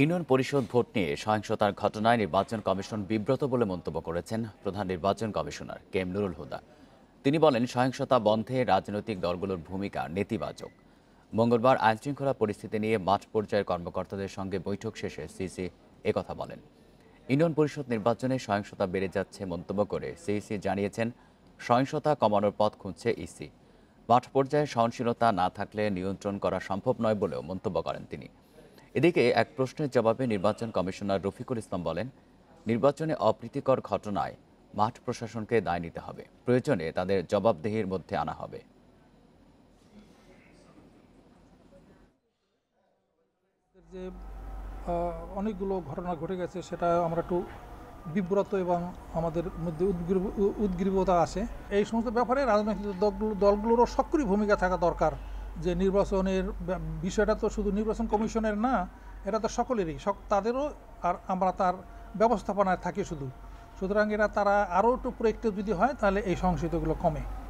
union পরিষদ vote নিয়ে সহিংসতার ঘটনায় নির্বাচন কমিশন বিব্রত বলে মন্তব্য করেছেন প্রধান নির্বাচন commissioner K M Nurul Huda তিনি বলেন সহিংসতা বন্ধে রাজনৈতিক দলগুলোর ভূমিকা নেতিবাচক মঙ্গলবার আইনশৃঙ্খলা পরিস্থিতি নিয়ে মাঠ পর্যায়ের কর্মকর্তাদের সঙ্গে বৈঠক শেষে সিসি একথা বলেন ইউনিয়ন পরিষদ নির্বাচনে সহিংসতা বেড়ে যাচ্ছে মন্তব্য করে সিইসি জানিয়েছেন সহিংসতা কমানোর পথ খুঁজছে ইসি মাঠ পর্যায়ে সহনশীলতা না থাকলে নিয়ন্ত্রণ করা সম্ভব নয় বলেও মন্তব্য করেন তিনি এদিকে এক প্রশ্নের জবাবে নির্বাচন কমিশনার রফিকুল ইসলাম বলেন নির্বাচনে অপ্রীতিকর ঘটনায় মাঠ প্রশাসনকে দায় নিতে হবে প্রয়োজনে তাদের জবাবদেহির মধ্যে আনা হবে যে অনেকগুলো ঘটনা ঘটে গেছে সেটা আমরা একটু বিব্রত এবং আমাদের মধ্যে উদ্গ্রীবতা আছে এই সমস্ত ব্যাপারে রাজনৈতিক দলগুলোরও সক্রিয় ভূমিকা থাকা দরকার যে নির্বাচনের বিষয়টা তো শুধু নির্বাচন কমিশনের না এটা তো সকলেরই তাদেরও আর আমরা তার ব্যবস্থাপনায় থাকি শুধু সুতরাং এরা তারা আরও একটু প্রোয়েক্টিভ যদি হয় তাহলে এই সংশয়গুলো কমে